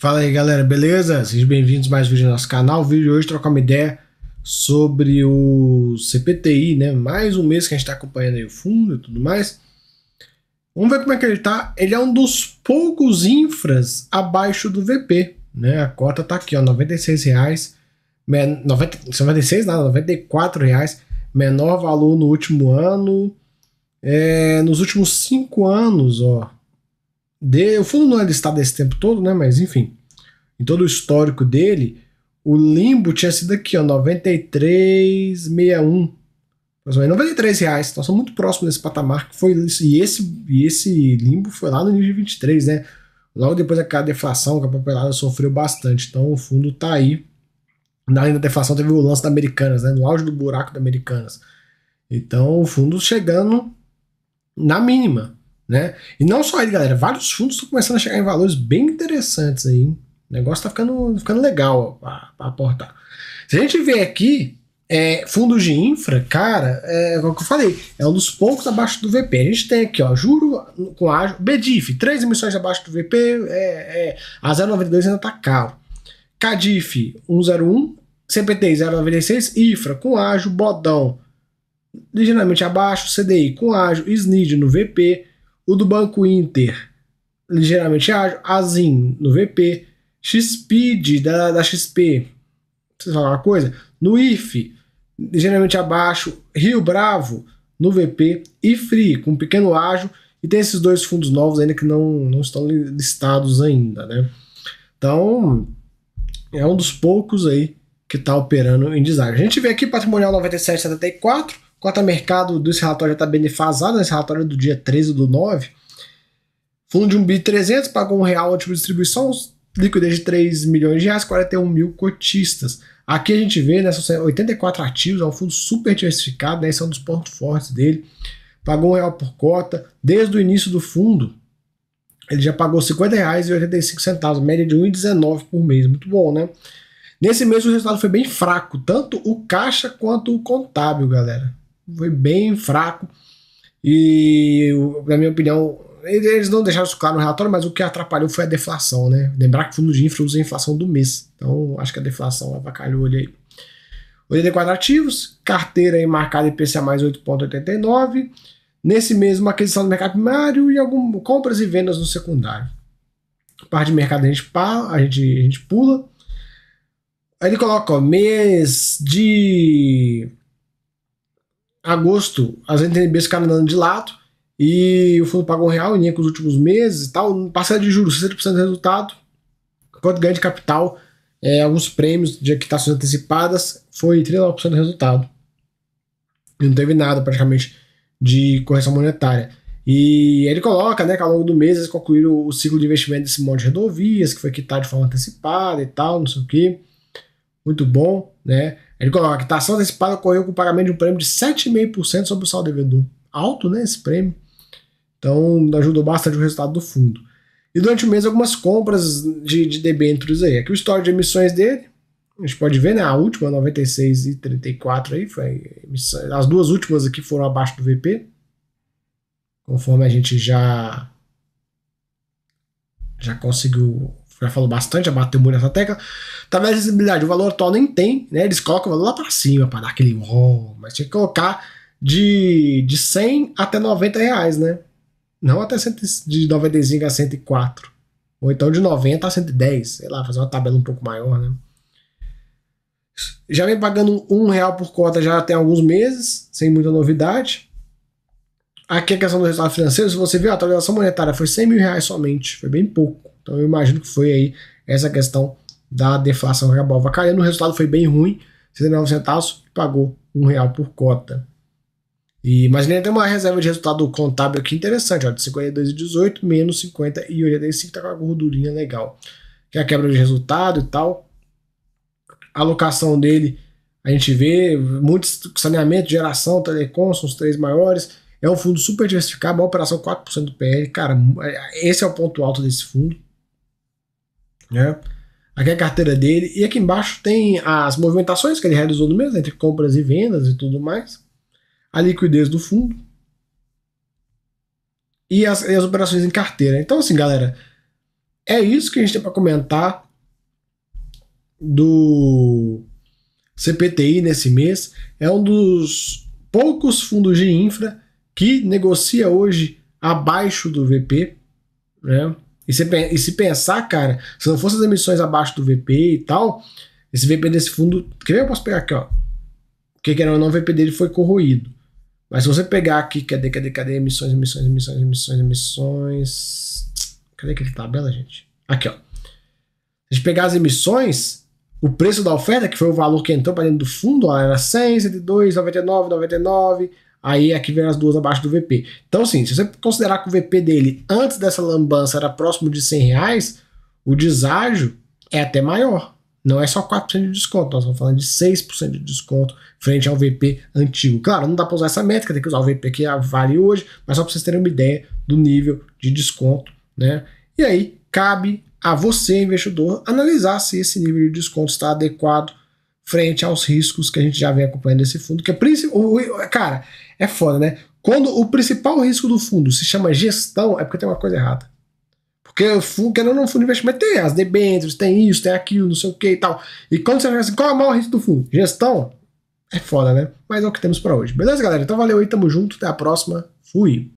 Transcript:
Fala aí galera, beleza? Sejam bem-vindos mais um vídeo no nosso canal. O vídeo de hoje trocar uma ideia sobre o CPTI, né? Mais um mês que a gente está acompanhando aí o fundo e tudo mais. Vamos ver como é que ele tá. Ele é um dos poucos infras abaixo do VP, né? A cota tá aqui, ó, R$ 96,00. 96 nada, 94 reais, menor valor no último ano. É, nos últimos cinco anos, ó, de, o fundo não é listado esse tempo todo, né? Mas enfim, em todo o histórico dele, o limbo tinha sido aqui, ó, 93,61. Mas 93 reais, então são muito próximos desse patamar que foi e esse e esse limbo foi lá no nível de 23, né? Logo depois daquela deflação, que a papelada sofreu bastante. Então o fundo tá aí. Na linha da deflação teve o lance da Americanas, né? No auge do buraco da Americanas. Então o fundo chegando na mínima. Né? E não só ele, galera, vários fundos estão começando a chegar em valores bem interessantes aí. Hein? O negócio tá ficando, ficando legal para aportar. Se a gente vê aqui, é, fundos de infra, cara, é como é eu falei, é um dos poucos abaixo do VP. A gente tem aqui, ó, juro com ágio, BDIF, três emissões abaixo do VP, é, é, a 0,92 ainda tá caro. CADIF 101, CPT 0,96, IFRA com ágio, Bodão ligeiramente abaixo, CDI com ágio, SNID no VP, o do Banco Inter, ligeiramente ágil. É Azim no VP. XPID da, da XP, vocês falar uma coisa? No IF, ligeiramente abaixo. Rio Bravo no VP. E Free, com um pequeno ágio. E tem esses dois fundos novos ainda que não, não estão listados ainda, né? Então, é um dos poucos aí que está operando em deságio. A gente vê aqui patrimonial 97,74 Cota mercado desse relatório já está bem defasada, né? esse relatório é do dia 13 do 9. Fundo de 1 bi 300 pagou um real ao tipo de distribuição, liquidez de 3 milhões de reais, 41 mil cotistas. Aqui a gente vê, né, são 84 ativos, é um fundo super diversificado, né, esse é um dos pontos fortes dele. Pagou um real por cota. Desde o início do fundo, ele já pagou R$ 50,85, média de 1,19 por mês. Muito bom, né? Nesse mês o resultado foi bem fraco, tanto o caixa quanto o contábil, galera foi bem fraco. E, na minha opinião, eles não deixaram isso claro no relatório, mas o que atrapalhou foi a deflação, né? Lembrar que o fundo de infra usa a inflação do mês. Então, acho que a deflação avacalhou ele aí. 84 ativos, carteira aí marcada IPCA mais 8,89. Nesse mesmo, aquisição do mercado primário e algumas compras e vendas no secundário. Parte de mercado a gente, pá, a gente, a gente pula. Aí ele coloca ó, mês de agosto, as NTNBs ficaram andando de lado e o fundo pagou um real em linha com os últimos meses e tal. Parcela de juros, 60% de resultado. Quanto ganho de capital, é, alguns prêmios de equitações antecipadas, foi 39% de resultado. E não teve nada praticamente de correção monetária. E ele coloca né, que ao longo do mês eles concluíram o ciclo de investimento desse monte de rodovias, que foi quitado de forma antecipada e tal, não sei o que. Muito bom, né? Ele coloca que a ação antecipada ocorreu com o pagamento de um prêmio de 7,5% sobre o saldo devedor. Alto, né, esse prêmio. Então, ajudou bastante o resultado do fundo. E durante o mês, algumas compras de, de debêntures aí. Aqui o histórico de emissões dele, a gente pode ver, né, a última, 96,34 e aí, foi emissão, as duas últimas aqui foram abaixo do VP, conforme a gente já já conseguiu, já falou bastante, já bateu muito nessa tecla. Talvez a visibilidade, o valor atual nem tem, né? Eles colocam o valor lá para cima para dar aquele oh mas tinha que colocar de, de 100 até 90 reais, né? Não até 100, de 95 a 104. Ou então de 90 a 110, sei lá, fazer uma tabela um pouco maior, né? Já vem pagando um real por cota já tem alguns meses, sem muita novidade. Aqui a questão do resultado financeiro, se você viu, a atualização monetária foi 100 mil reais somente, foi bem pouco. Então eu imagino que foi aí essa questão da deflação que acabou avacalhando. O resultado foi bem ruim, 69 centavos, pagou um real por cota. E, mas ele tem uma reserva de resultado contábil aqui interessante, ó, de 52,18 menos 50,85, está com a gordurinha legal. Que é a quebra de resultado e tal. A alocação dele, a gente vê, muito saneamento, geração, telecom, são os três maiores. É um fundo super diversificado, uma operação 4% do PL. Cara, é, esse é o ponto alto desse fundo. Né? aqui é a carteira dele, e aqui embaixo tem as movimentações que ele realizou no mês, entre compras e vendas e tudo mais, a liquidez do fundo e as, e as operações em carteira. Então, assim, galera, é isso que a gente tem para comentar do CPTI nesse mês. É um dos poucos fundos de infra que negocia hoje abaixo do VP, né? E se, e se pensar, cara, se não fossem as emissões abaixo do VP e tal, esse VP desse fundo. Quer ver? Eu posso pegar aqui, ó. Porque querendo ou não, o VP dele foi corroído. Mas se você pegar aqui, cadê, cadê, cadê? Emissões, emissões, emissões, emissões, emissões. Cadê aquele tabela, gente? Aqui, ó. Se a gente pegar as emissões, o preço da oferta, que foi o valor que entrou para dentro do fundo, ó, era 100, 102, 99, 99, aí aqui é vem as duas abaixo do VP. Então, assim, se você considerar que o VP dele antes dessa lambança era próximo de 100 reais, o deságio é até maior. Não é só 4% de desconto, nós estamos falando de 6% de desconto frente ao VP antigo. Claro, não dá para usar essa métrica, tem que usar o VP que vale hoje, mas só para vocês terem uma ideia do nível de desconto, né? E aí cabe a você, investidor, analisar se esse nível de desconto está adequado frente aos riscos que a gente já vem acompanhando esse fundo, que é o, cara, é foda, né? Quando o principal risco do fundo se chama gestão, é porque tem uma coisa errada. Porque o fundo, não é um fundo de investimento tem as debêntures, tem isso, tem aquilo, não sei o que e tal. E quando você fala assim, qual é o maior risco do fundo? Gestão? É foda, né? Mas é o que temos para hoje. Beleza, galera? Então valeu aí, tamo junto, até a próxima. Fui!